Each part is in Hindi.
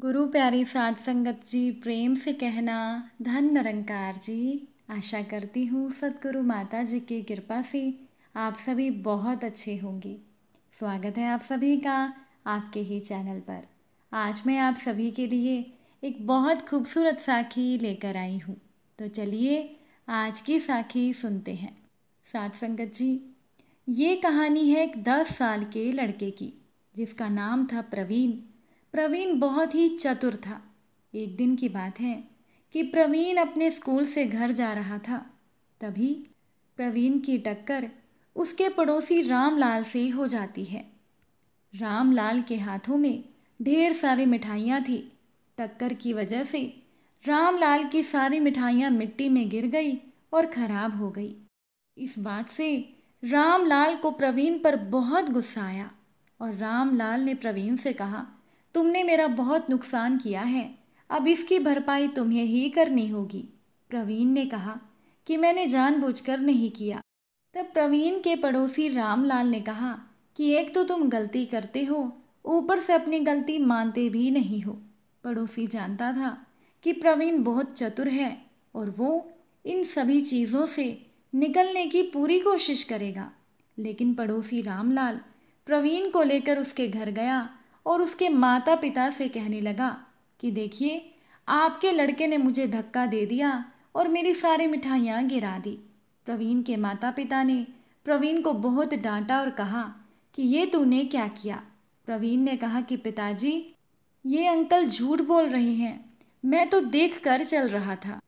गुरु प्यारी साध संगत जी प्रेम से कहना धन निरंकार जी आशा करती हूँ सतगुरु माता जी की कृपा से आप सभी बहुत अच्छे होंगे स्वागत है आप सभी का आपके ही चैनल पर आज मैं आप सभी के लिए एक बहुत खूबसूरत साखी लेकर आई हूँ तो चलिए आज की साखी सुनते हैं साध संगत जी ये कहानी है एक दस साल के लड़के की जिसका नाम था प्रवीण प्रवीण बहुत ही चतुर था एक दिन की बात है कि प्रवीण अपने स्कूल से घर जा रहा था तभी प्रवीण की टक्कर उसके पड़ोसी रामलाल से हो जाती है रामलाल के हाथों में ढेर सारी मिठाइयाँ थी टक्कर की वजह से रामलाल की सारी मिठाइयाँ मिट्टी में गिर गई और खराब हो गई इस बात से रामलाल को प्रवीण पर बहुत गुस्सा आया और रामलाल ने प्रवीण से कहा तुमने मेरा बहुत नुकसान किया है अब इसकी भरपाई तुम्हें ही करनी होगी प्रवीण ने कहा कि मैंने जानबूझकर नहीं किया तब प्रवीण के पड़ोसी रामलाल ने कहा कि एक तो तुम गलती करते हो ऊपर से अपनी गलती मानते भी नहीं हो पड़ोसी जानता था कि प्रवीण बहुत चतुर है और वो इन सभी चीज़ों से निकलने की पूरी कोशिश करेगा लेकिन पड़ोसी रामलाल प्रवीण को लेकर उसके घर गया और उसके माता पिता से कहने लगा कि देखिए आपके लड़के ने मुझे धक्का दे दिया और मेरी सारी मिठाइयाँ गिरा दी प्रवीण के माता पिता ने प्रवीण को बहुत डांटा और कहा कि ये तूने क्या किया प्रवीण ने कहा कि पिताजी ये अंकल झूठ बोल रहे हैं मैं तो देख कर चल रहा था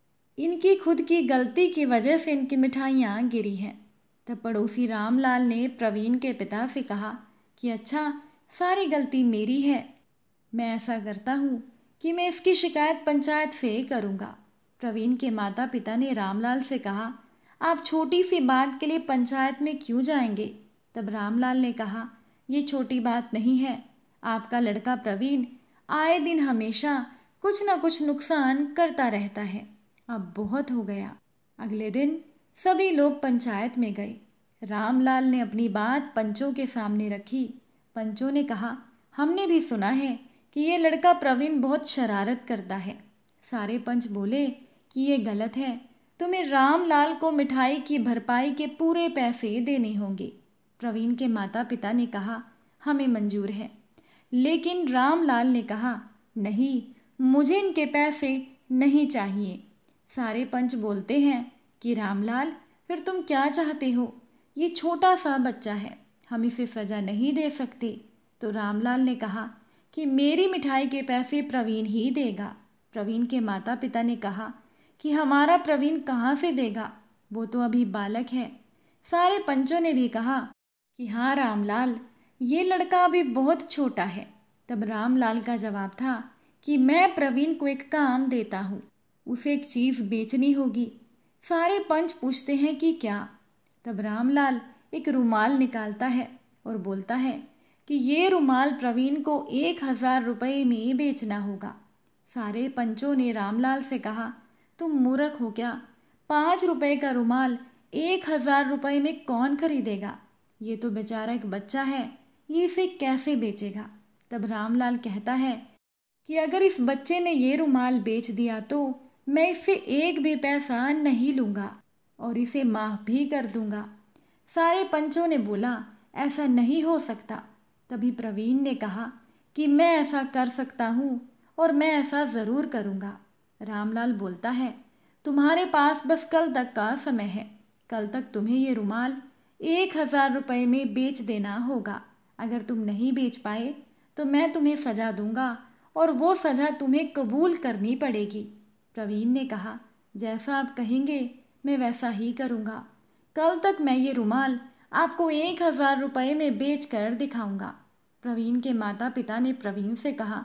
इनकी खुद की गलती की वजह से इनकी मिठाइयाँ गिरी हैं तब पड़ोसी रामलाल ने प्रवीण के पिता से कहा कि अच्छा सारी गलती मेरी है मैं ऐसा करता हूँ कि मैं इसकी शिकायत पंचायत से ही करूँगा प्रवीण के माता पिता ने रामलाल से कहा आप छोटी सी बात के लिए पंचायत में क्यों जाएंगे तब रामलाल ने कहा ये छोटी बात नहीं है आपका लड़का प्रवीण आए दिन हमेशा कुछ ना कुछ नुकसान करता रहता है अब बहुत हो गया अगले दिन सभी लोग पंचायत में गए रामलाल ने अपनी बात पंचों के सामने रखी पंचों ने कहा हमने भी सुना है कि ये लड़का प्रवीण बहुत शरारत करता है सारे पंच बोले कि ये गलत है तुम्हें रामलाल को मिठाई की भरपाई के पूरे पैसे देने होंगे प्रवीण के माता पिता ने कहा हमें मंजूर है लेकिन रामलाल ने कहा नहीं मुझे इनके पैसे नहीं चाहिए सारे पंच बोलते हैं कि रामलाल फिर तुम क्या चाहते हो ये छोटा सा बच्चा है हम इसे सजा नहीं दे सकते तो रामलाल ने कहा कि मेरी मिठाई के पैसे प्रवीण ही देगा प्रवीण के माता पिता ने कहा कि हमारा प्रवीण कहाँ से देगा वो तो अभी बालक है सारे पंचों ने भी कहा कि हाँ रामलाल ये लड़का अभी बहुत छोटा है तब रामलाल का जवाब था कि मैं प्रवीण को एक काम देता हूँ उसे एक चीज़ बेचनी होगी सारे पंच पूछते हैं कि क्या तब रामलाल एक रुमाल निकालता है और बोलता है कि ये रुमाल प्रवीण को एक हजार रुपये में बेचना होगा सारे पंचों ने रामलाल से कहा तुम मूर्ख हो क्या पाँच रुपये का रुमाल एक हजार रुपये में कौन खरीदेगा ये तो बेचारा एक बच्चा है ये इसे कैसे बेचेगा तब रामलाल कहता है कि अगर इस बच्चे ने ये रुमाल बेच दिया तो मैं इससे एक भी पैसा नहीं लूँगा और इसे माफ़ भी कर दूंगा सारे पंचों ने बोला ऐसा नहीं हो सकता तभी प्रवीण ने कहा कि मैं ऐसा कर सकता हूँ और मैं ऐसा ज़रूर करूँगा रामलाल बोलता है तुम्हारे पास बस कल तक का समय है कल तक तुम्हें ये रुमाल एक हज़ार रुपये में बेच देना होगा अगर तुम नहीं बेच पाए तो मैं तुम्हें सजा दूंगा और वो सजा तुम्हें कबूल करनी पड़ेगी प्रवीण ने कहा जैसा आप कहेंगे मैं वैसा ही करूँगा कल तक मैं ये रुमाल आपको एक हजार रुपये में बेच कर दिखाऊंगा प्रवीण के माता पिता ने प्रवीण से कहा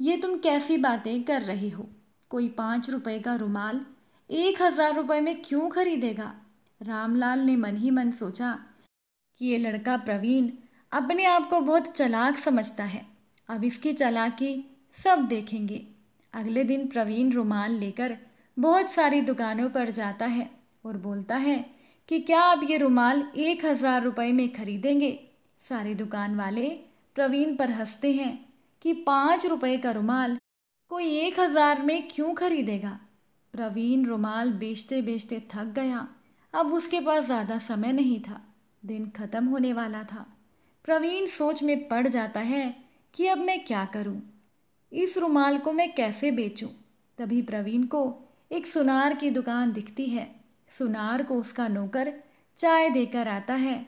ये तुम कैसी बातें कर रहे हो कोई पाँच रुपये का रुमाल एक हजार रुपये में क्यों खरीदेगा रामलाल ने मन ही मन सोचा कि ये लड़का प्रवीण अपने आप को बहुत चलाक समझता है अब इसकी चलाकी सब देखेंगे अगले दिन प्रवीण रुमाल लेकर बहुत सारी दुकानों पर जाता है और बोलता है कि क्या आप ये रुमाल एक हज़ार रुपये में खरीदेंगे सारे दुकान वाले प्रवीण पर हंसते हैं कि पाँच रुपये का रुमाल कोई एक हज़ार में क्यों खरीदेगा प्रवीण रुमाल बेचते बेचते थक गया अब उसके पास ज़्यादा समय नहीं था दिन खत्म होने वाला था प्रवीण सोच में पड़ जाता है कि अब मैं क्या करूं? इस रुमाल को मैं कैसे बेचूं? तभी प्रवीण को एक सुनार की दुकान दिखती है सुनार को उसका नौकर चाय देकर आता है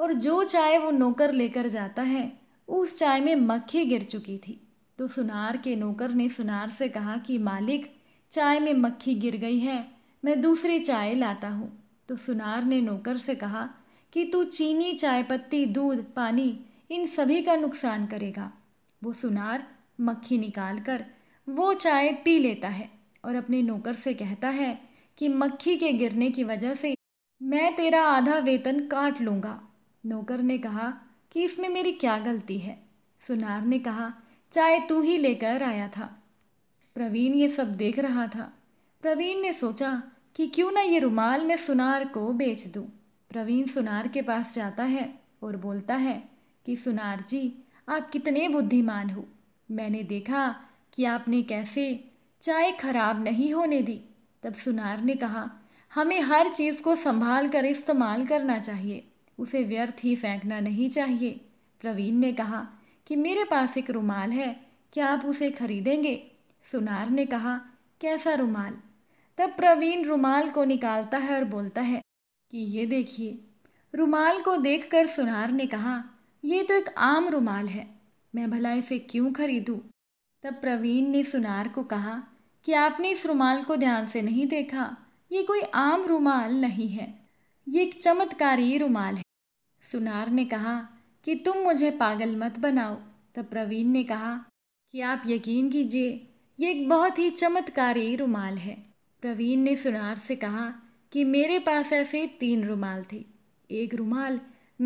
और जो चाय वो नौकर लेकर जाता है उस चाय में मक्खी गिर चुकी थी तो सुनार के नौकर ने सुनार से कहा कि मालिक चाय में मक्खी गिर गई है मैं दूसरी चाय लाता हूँ तो सुनार ने नौकर से कहा कि तू चीनी चाय पत्ती दूध पानी इन सभी का नुकसान करेगा वो सुनार मक्खी निकाल कर वो चाय पी लेता है और अपने नौकर से कहता है कि मक्खी के गिरने की वजह से मैं तेरा आधा वेतन काट लूँगा नौकर ने कहा कि इसमें मेरी क्या गलती है सुनार ने कहा चाय तू ही लेकर आया था प्रवीण ये सब देख रहा था प्रवीण ने सोचा कि क्यों ना ये रुमाल मैं सुनार को बेच दूं। प्रवीण सुनार के पास जाता है और बोलता है कि सुनार जी आप कितने बुद्धिमान हो मैंने देखा कि आपने कैसे चाय खराब नहीं होने दी तब सुनार ने कहा हमें हर चीज़ को संभाल कर इस्तेमाल करना चाहिए उसे व्यर्थ ही फेंकना नहीं चाहिए प्रवीण ने कहा कि मेरे पास एक रुमाल है क्या आप उसे खरीदेंगे सुनार ने कहा कैसा रुमाल तब प्रवीण रुमाल को निकालता है और बोलता है कि ये देखिए रुमाल को देखकर सुनार ने कहा ये तो एक आम रुमाल है मैं भला इसे क्यों खरीदूं? तब प्रवीण ने सुनार को कहा कि आपने इस रुमाल को ध्यान से नहीं देखा ये कोई आम रुमाल नहीं है ये एक चमत्कारी रुमाल है सुनार ने कहा कि तुम मुझे पागल मत बनाओ तब प्रवीण ने कहा कि आप यकीन कीजिए ये एक बहुत ही चमत्कारी रुमाल है प्रवीण ने सुनार से कहा कि मेरे पास ऐसे तीन रुमाल थे एक रुमाल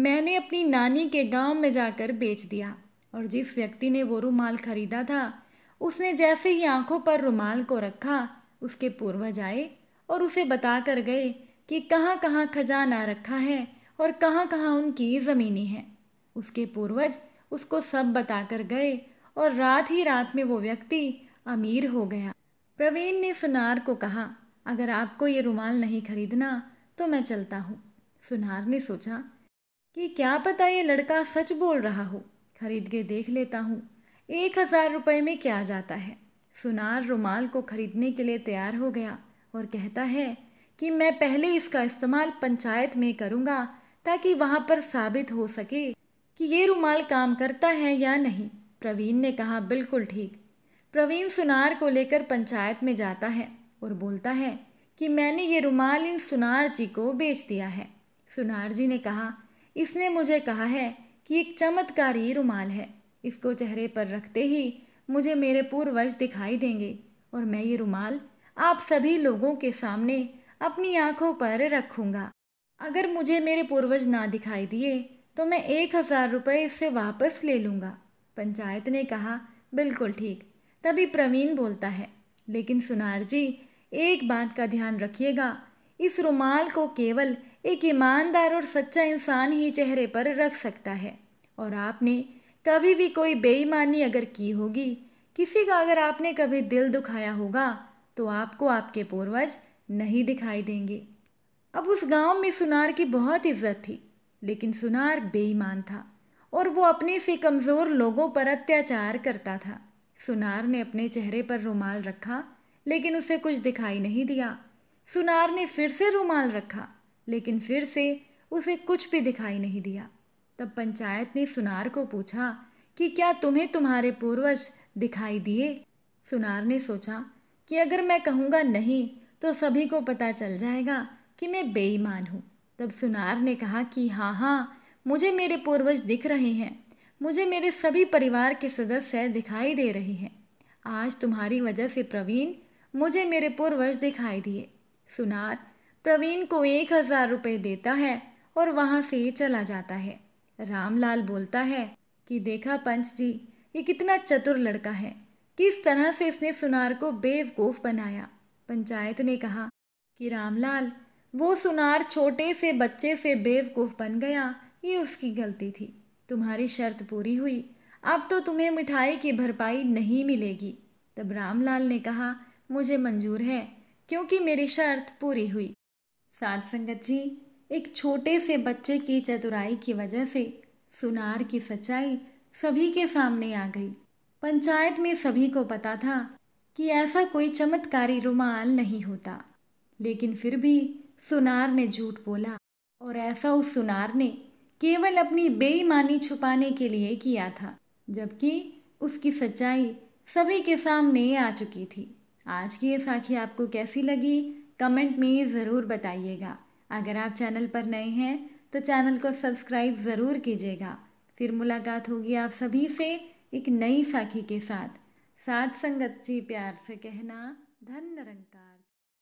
मैंने अपनी नानी के गांव में जाकर बेच दिया और जिस व्यक्ति ने वो रुमाल खरीदा था उसने जैसे ही आंखों पर रुमाल को रखा उसके पूर्वज आए और उसे बता कर गए कि कहाँ कहाँ खजाना रखा है और कहाँ कहाँ उनकी ज़मीनी है उसके पूर्वज उसको सब बता कर गए और रात ही रात में वो व्यक्ति अमीर हो गया प्रवीण ने सुनार को कहा अगर आपको ये रुमाल नहीं खरीदना तो मैं चलता हूँ सुनार ने सोचा कि क्या पता ये लड़का सच बोल रहा हो खरीद के देख लेता हूँ एक हजार रुपये में क्या जाता है सुनार रुमाल को खरीदने के लिए तैयार हो गया और कहता है कि मैं पहले इसका इस्तेमाल पंचायत में करूँगा ताकि वहां पर साबित हो सके कि ये रुमाल काम करता है या नहीं प्रवीण ने कहा बिल्कुल ठीक प्रवीण सुनार को लेकर पंचायत में जाता है और बोलता है कि मैंने ये रुमाल इन सुनार जी को बेच दिया है सुनार जी ने कहा इसने मुझे कहा है कि एक चमत्कारी रुमाल है इसको चेहरे पर रखते ही मुझे मेरे पूर्वज दिखाई देंगे और मैं ये रुमाल आप सभी लोगों के सामने अपनी आंखों पर रखूंगा अगर मुझे मेरे पूर्वज ना दिखाई दिए तो मैं एक हजार रुपये इससे वापस ले लूंगा पंचायत ने कहा बिल्कुल ठीक तभी प्रवीण बोलता है लेकिन सुनार जी एक बात का ध्यान रखिएगा इस रुमाल को केवल एक ईमानदार और सच्चा इंसान ही चेहरे पर रख सकता है और आपने कभी भी कोई बेईमानी अगर की होगी किसी का अगर आपने कभी दिल दुखाया होगा तो आपको आपके पूर्वज नहीं दिखाई देंगे अब उस गांव में सुनार की बहुत इज्जत थी लेकिन सुनार बेईमान था और वो अपने से कमज़ोर लोगों पर अत्याचार करता था सुनार ने अपने चेहरे पर रुमाल रखा लेकिन उसे कुछ दिखाई नहीं दिया सुनार ने फिर से रुमाल रखा लेकिन फिर से उसे कुछ भी दिखाई नहीं दिया तब पंचायत ने सुनार को पूछा कि क्या तुम्हें तुम्हारे पूर्वज दिखाई दिए सुनार ने सोचा कि अगर मैं कहूँगा नहीं तो सभी को पता चल जाएगा कि मैं बेईमान हूँ तब सुनार ने कहा कि हाँ हाँ मुझे मेरे पूर्वज दिख रहे हैं मुझे मेरे सभी परिवार के सदस्य दिखाई दे रहे हैं आज तुम्हारी वजह से प्रवीण मुझे मेरे पूर्वज दिखाई दिए सुनार प्रवीण को एक हजार रुपये देता है और वहाँ से चला जाता है रामलाल बोलता है कि देखा पंच जी ये कितना चतुर लड़का है किस तरह से इसने सुनार को बेवकूफ बनाया पंचायत ने कहा कि रामलाल वो सुनार छोटे से बच्चे से बेवकूफ बन गया ये उसकी गलती थी तुम्हारी शर्त पूरी हुई अब तो तुम्हें मिठाई की भरपाई नहीं मिलेगी तब रामलाल ने कहा मुझे मंजूर है क्योंकि मेरी शर्त पूरी हुई साध संगत जी एक छोटे से बच्चे की चतुराई की वजह से सुनार की सच्चाई सभी के सामने आ गई पंचायत में सभी को पता था कि ऐसा कोई चमत्कारी रुमाल नहीं होता लेकिन फिर भी सुनार ने झूठ बोला और ऐसा उस सुनार ने केवल अपनी बेईमानी छुपाने के लिए किया था जबकि उसकी सच्चाई सभी के सामने आ चुकी थी आज की ये साखी आपको कैसी लगी कमेंट में ज़रूर बताइएगा अगर आप चैनल पर नए हैं तो चैनल को सब्सक्राइब ज़रूर कीजिएगा फिर मुलाकात होगी आप सभी से एक नई साखी के साथ साथ संगत जी प्यार से कहना धन निरंकार